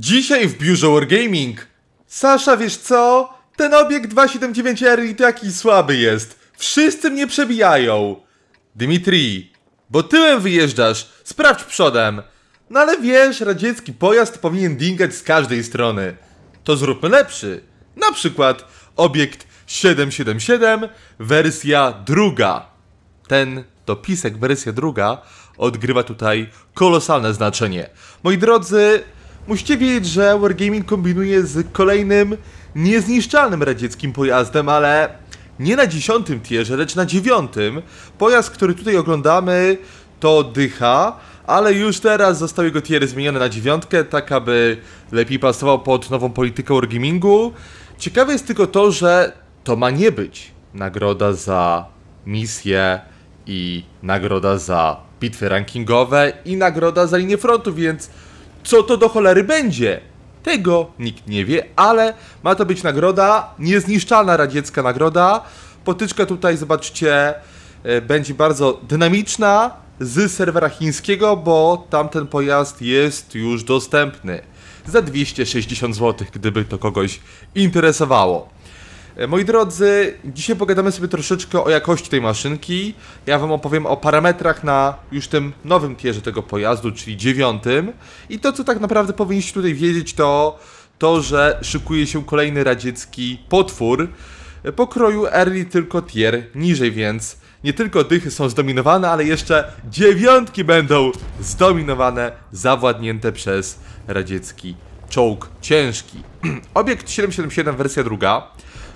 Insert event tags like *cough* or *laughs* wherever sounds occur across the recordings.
Dzisiaj w biurze Wargaming. Sasza, wiesz co? Ten obiekt 279R i taki słaby jest. Wszyscy mnie przebijają. Dmitri, bo tyłem wyjeżdżasz, sprawdź przodem. No ale wiesz, radziecki pojazd powinien dingać z każdej strony. To zróbmy lepszy. Na przykład obiekt 777, wersja druga. Ten dopisek, wersja druga, odgrywa tutaj kolosalne znaczenie. Moi drodzy, Musicie wiedzieć, że Wargaming kombinuje z kolejnym niezniszczalnym radzieckim pojazdem, ale nie na dziesiątym tierze, lecz na dziewiątym. Pojazd, który tutaj oglądamy to dycha, ale już teraz został jego tier zmieniony na dziewiątkę, tak aby lepiej pasował pod nową politykę Wargamingu. Ciekawe jest tylko to, że to ma nie być nagroda za misję i nagroda za bitwy rankingowe i nagroda za linię frontu, więc co to do cholery będzie? Tego nikt nie wie, ale ma to być nagroda, niezniszczalna radziecka nagroda. Potyczka tutaj, zobaczcie, e, będzie bardzo dynamiczna z serwera chińskiego, bo tamten pojazd jest już dostępny za 260 zł, gdyby to kogoś interesowało. E, moi drodzy, dzisiaj pogadamy sobie troszeczkę o jakości tej maszynki. Ja wam opowiem o parametrach na już tym nowym tierze tego pojazdu, czyli dziewiątym. I to, co tak naprawdę powinniście tutaj wiedzieć, to to, że szykuje się kolejny radziecki potwór e, pokroju Early tylko tier niżej, więc nie tylko dychy są zdominowane, ale jeszcze dziewiątki będą zdominowane, zawładnięte przez radziecki czołg ciężki. *clears throat* Obiekt 777 wersja druga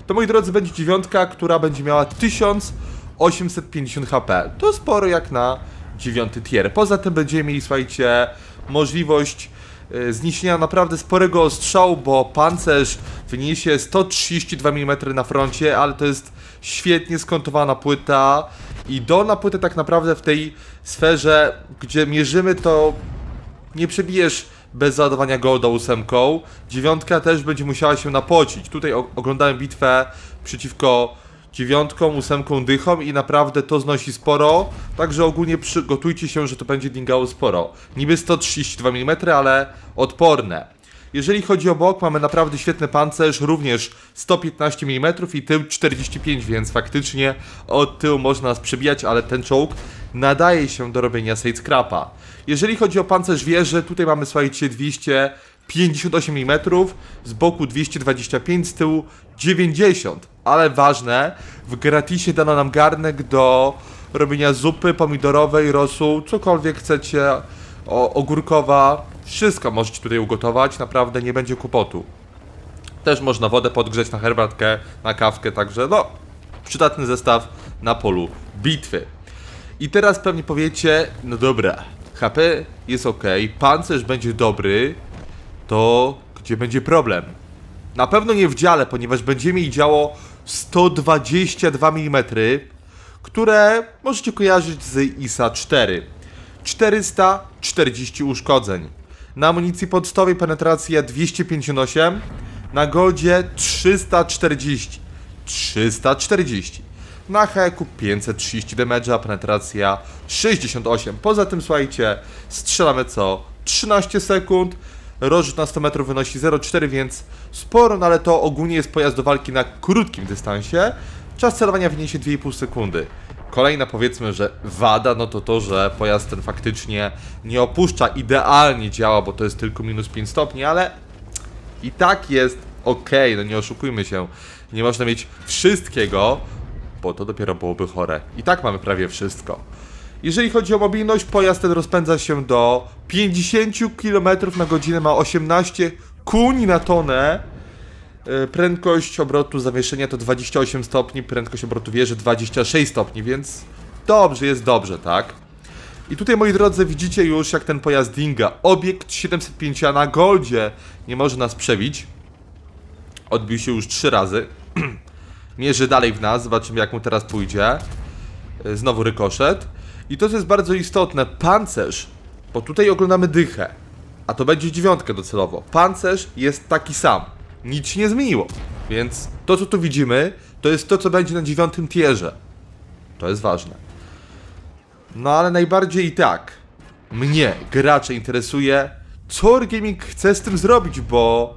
to moi drodzy będzie dziewiątka, która będzie miała 1850 HP. To sporo jak na dziewiąty tier. Poza tym będziemy mieli, słuchajcie, możliwość y, zniesienia naprawdę sporego ostrzału, bo pancerz wyniesie 132 mm na froncie, ale to jest świetnie skontowana płyta i dolna płyta tak naprawdę w tej sferze, gdzie mierzymy to nie przebijesz bez zadawania golda ósemką. Dziewiątka też będzie musiała się napocić. Tutaj oglądałem bitwę przeciwko dziewiątką, ósemką Dychom i naprawdę to znosi sporo, także ogólnie przygotujcie się, że to będzie dingało sporo. Niby 132 mm, ale odporne. Jeżeli chodzi o bok, mamy naprawdę świetny pancerz, również 115 mm i tył 45, więc faktycznie od tyłu można przebijać, ale ten czołg nadaje się do robienia sidescrapa. Jeżeli chodzi o pancerz wieży, tutaj mamy, słuchajcie, 258 mm, z boku 225, z tyłu 90, ale ważne, w gratisie dano nam garnek do robienia zupy pomidorowej, rosół, cokolwiek chcecie, o, ogórkowa, wszystko możecie tutaj ugotować, naprawdę nie będzie kłopotu. Też można wodę podgrzeć na herbatkę, na kawkę, także no, przydatny zestaw na polu bitwy. I teraz pewnie powiecie, no dobra, HP jest ok, pancerz będzie dobry, to gdzie będzie problem? Na pewno nie w dziale, ponieważ będzie mi działo 122 mm, które możecie kojarzyć z ISA 4. 440 uszkodzeń. Na amunicji pocztowej penetracja 258, na goldzie 340. 340. Na heku 530 damage'a, penetracja 68. Poza tym, słuchajcie, strzelamy co 13 sekund. Rożyt na 100 metrów wynosi 0,4, więc sporo, no ale to ogólnie jest pojazd do walki na krótkim dystansie. Czas celowania wyniesie 2,5 sekundy. Kolejna powiedzmy, że wada, no to to, że pojazd ten faktycznie nie opuszcza, idealnie działa, bo to jest tylko minus 5 stopni, ale i tak jest ok, no nie oszukujmy się. Nie można mieć wszystkiego, bo to dopiero byłoby chore. I tak mamy prawie wszystko. Jeżeli chodzi o mobilność, pojazd ten rozpędza się do 50 km na godzinę, ma 18 kuni na tonę, E, prędkość obrotu zawieszenia to 28 stopni, prędkość obrotu wieży 26 stopni, więc dobrze jest dobrze, tak? I tutaj, moi drodzy, widzicie już jak ten pojazd Dinga, obiekt 705 na Goldzie, nie może nas przebić. Odbił się już trzy razy. *clears throat* Mierzy dalej w nas, zobaczymy jak mu teraz pójdzie. E, znowu rykoszet. I to, co jest bardzo istotne, pancerz, bo tutaj oglądamy dychę, a to będzie dziewiątkę docelowo. Pancerz jest taki sam nic się nie zmieniło. Więc to, co tu widzimy, to jest to, co będzie na dziewiątym tierze. To jest ważne. No ale najbardziej i tak mnie, gracze, interesuje, co Gaming chce z tym zrobić, bo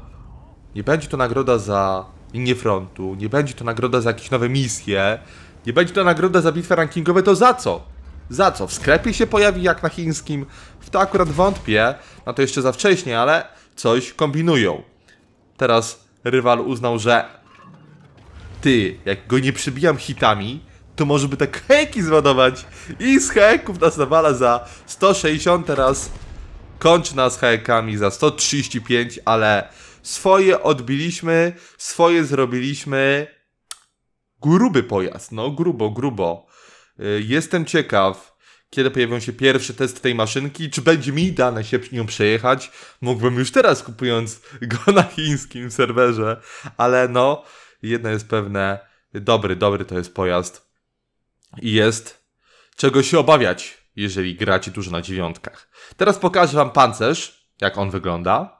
nie będzie to nagroda za linię frontu, nie będzie to nagroda za jakieś nowe misje, nie będzie to nagroda za bitwy rankingowe, to za co? Za co? W sklepie się pojawi jak na chińskim? W to akurat wątpię, na no to jeszcze za wcześnie, ale coś kombinują. Teraz rywal uznał, że ty, jak go nie przebijam hitami, to może by tak heki zładować i z heków nas nawala za 160 teraz kończy nas hekami za 135, ale swoje odbiliśmy, swoje zrobiliśmy gruby pojazd, no grubo, grubo y, jestem ciekaw kiedy pojawią się pierwsze testy tej maszynki, czy będzie mi dane się nią przejechać. Mógłbym już teraz kupując go na chińskim serwerze, ale no, jedno jest pewne, dobry, dobry to jest pojazd i jest czego się obawiać, jeżeli gracie dużo na dziewiątkach. Teraz pokażę wam pancerz, jak on wygląda.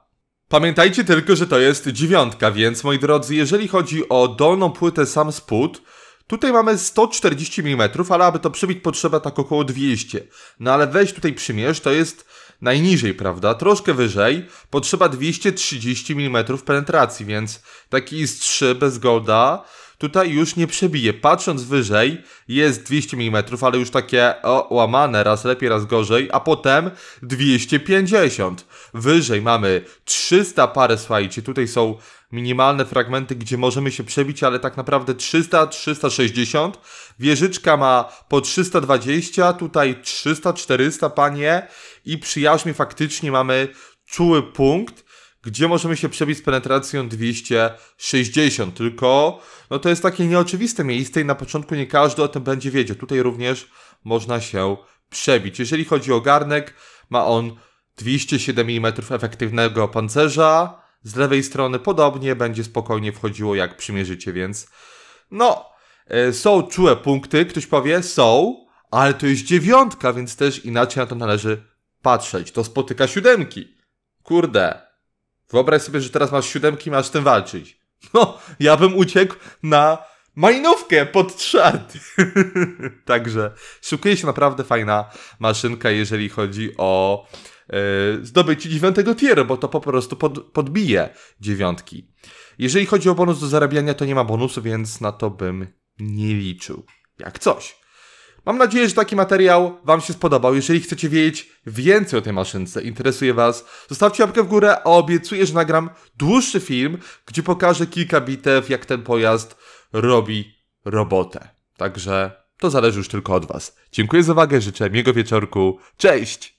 Pamiętajcie tylko, że to jest dziewiątka, więc moi drodzy, jeżeli chodzi o dolną płytę sam spód, Tutaj mamy 140 mm, ale aby to przybić potrzeba tak około 200. No ale weź tutaj przymierz, to jest najniżej, prawda? Troszkę wyżej potrzeba 230 mm penetracji, więc taki is 3 bez golda tutaj już nie przebije. Patrząc wyżej jest 200 mm, ale już takie o, łamane, raz lepiej, raz gorzej, a potem 250. Wyżej mamy 300 parę, słuchajcie, tutaj są minimalne fragmenty, gdzie możemy się przebić, ale tak naprawdę 300, 360. Wieżyczka ma po 320, tutaj 300, 400, panie. I przyjaźnie faktycznie mamy czuły punkt, gdzie możemy się przebić z penetracją 260. Tylko no to jest takie nieoczywiste miejsce i na początku nie każdy o tym będzie wiedział. Tutaj również można się przebić. Jeżeli chodzi o garnek, ma on 207 mm efektywnego pancerza. Z lewej strony podobnie będzie spokojnie wchodziło jak przymierzycie, więc no, e, są czułe punkty, ktoś powie, są, ale to jest dziewiątka, więc też inaczej na to należy patrzeć. To spotyka siódemki. Kurde. Wyobraź sobie, że teraz masz siódemki i masz z tym walczyć. *laughs* No, ja bym uciekł na malinówkę pod trzad. *laughs* Także szukuje się naprawdę fajna maszynka, jeżeli chodzi o E, zdobyć dziewiątego tieru, bo to po prostu pod, podbije dziewiątki. Jeżeli chodzi o bonus do zarabiania, to nie ma bonusu, więc na to bym nie liczył. Jak coś. Mam nadzieję, że taki materiał Wam się spodobał. Jeżeli chcecie wiedzieć więcej o tej maszynce, interesuje Was, zostawcie łapkę w górę, a obiecuję, że nagram dłuższy film, gdzie pokażę kilka bitew, jak ten pojazd robi robotę. Także to zależy już tylko od Was. Dziękuję za uwagę, życzę miłego wieczorku. Cześć!